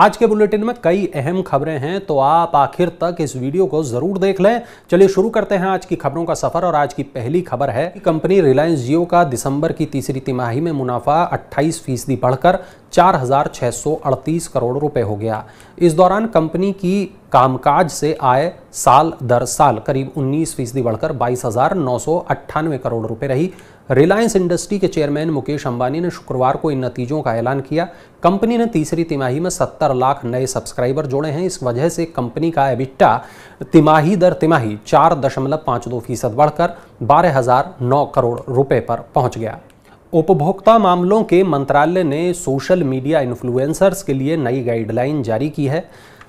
आज के बुलेटिन में कई अहम खबरें हैं तो आप आखिर तक इस वीडियो को जरूर देख लें चलिए शुरू करते हैं आज की खबरों का सफर और आज की पहली खबर है कि कंपनी रिलायंस जियो का दिसंबर की तीसरी तिमाही में मुनाफा 28 फीसदी बढ़कर 4,638 करोड़ रुपए हो गया इस दौरान कंपनी की कामकाज से आय साल दर साल करीब 19 फीसदी बढ़कर बाईस करोड़ रुपए रही रिलायंस इंडस्ट्री के चेयरमैन मुकेश अंबानी ने शुक्रवार को इन नतीजों का ऐलान किया कंपनी ने तीसरी तिमाही में 70 लाख नए सब्सक्राइबर जोड़े हैं इस वजह से कंपनी का एबिट्टा तिमाही दर तिमाही चार दशमलव पाँच दो फीसद बढ़कर बारह हजार नौ करोड़ रुपए पर पहुंच गया उपभोक्ता मामलों के मंत्रालय ने सोशल मीडिया इन्फ्लुएंसर्स के लिए नई गाइडलाइन जारी की है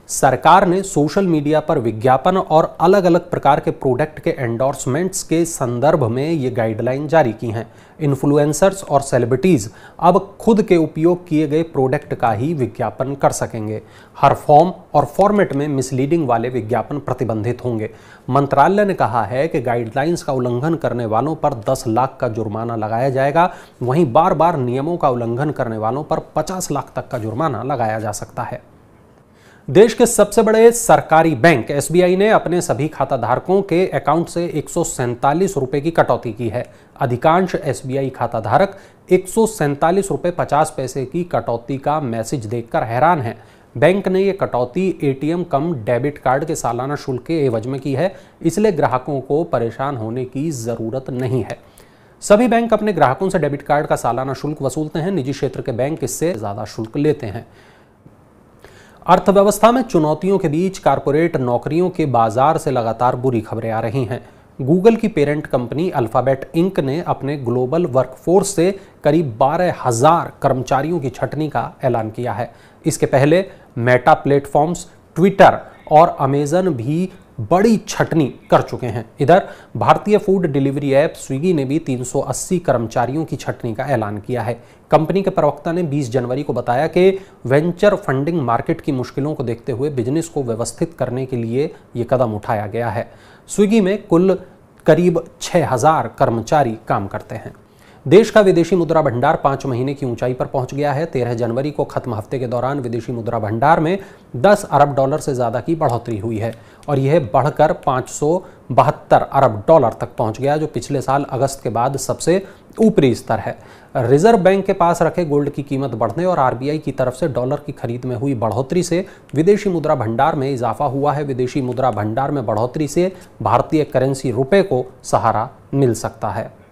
सरकार ने सोशल मीडिया पर विज्ञापन और अलग अलग प्रकार के प्रोडक्ट के एंडोर्समेंट्स के संदर्भ में ये गाइडलाइन जारी की हैं इन्फ्लुएंसर्स और सेलिब्रिटीज़ अब खुद के उपयोग किए गए प्रोडक्ट का ही विज्ञापन कर सकेंगे हर फॉर्म और फॉर्मेट में मिसलीडिंग वाले विज्ञापन प्रतिबंधित होंगे मंत्रालय ने कहा है कि गाइडलाइंस का उल्लंघन करने वालों पर दस लाख का जुर्माना लगाया जाएगा वहीं बार बार नियमों का उल्लंघन करने वालों पर पचास लाख तक का जुर्माना लगाया जा सकता है देश के सबसे बड़े सरकारी बैंक एसबीआई ने अपने सभी खाता धारकों के अकाउंट से एक रुपए की कटौती की है अधिकांश एसबीआई खाता धारक एक रुपए पचास पैसे की कटौती का मैसेज देखकर हैरान है बैंक ने यह कटौती एटीएम कम डेबिट कार्ड के सालाना शुल्क के एवज में की है इसलिए ग्राहकों को परेशान होने की ज़रूरत नहीं है सभी बैंक अपने ग्राहकों से डेबिट कार्ड का सालाना शुल्क वसूलते हैं निजी क्षेत्र के बैंक इससे ज़्यादा शुल्क लेते हैं अर्थव्यवस्था में चुनौतियों के बीच कारपोरेट नौकरियों के बाजार से लगातार बुरी खबरें आ रही हैं गूगल की पेरेंट कंपनी अल्फ़ाबेट इंक ने अपने ग्लोबल वर्कफोर्स से करीब बारह हजार कर्मचारियों की छटनी का ऐलान किया है इसके पहले मेटा प्लेटफॉर्म्स ट्विटर और अमेजन भी बड़ी छटनी कर चुके हैं इधर भारतीय फूड डिलीवरी ऐप स्विगी ने भी 380 कर्मचारियों की छटनी का ऐलान किया है कंपनी के प्रवक्ता ने 20 जनवरी को बताया कि वेंचर फंडिंग मार्केट की मुश्किलों को देखते हुए बिजनेस को व्यवस्थित करने के लिए ये कदम उठाया गया है स्विगी में कुल करीब 6000 कर्मचारी काम करते हैं देश का विदेशी मुद्रा भंडार पांच महीने की ऊंचाई पर पहुंच गया है तेरह जनवरी को खत्म हफ्ते के दौरान विदेशी मुद्रा भंडार में दस अरब डॉलर से ज़्यादा की बढ़ोतरी हुई है और यह बढ़कर पाँच अरब डॉलर तक पहुंच गया जो पिछले साल अगस्त के बाद सबसे ऊपरी स्तर है रिजर्व बैंक के पास रखे गोल्ड की कीमत बढ़ने और आरबीआई की तरफ से डॉलर की खरीद में हुई बढ़ोतरी से विदेशी मुद्रा भंडार में इजाफा हुआ है विदेशी मुद्रा भंडार में बढ़ोतरी से भारतीय करेंसी रुपए को सहारा मिल सकता है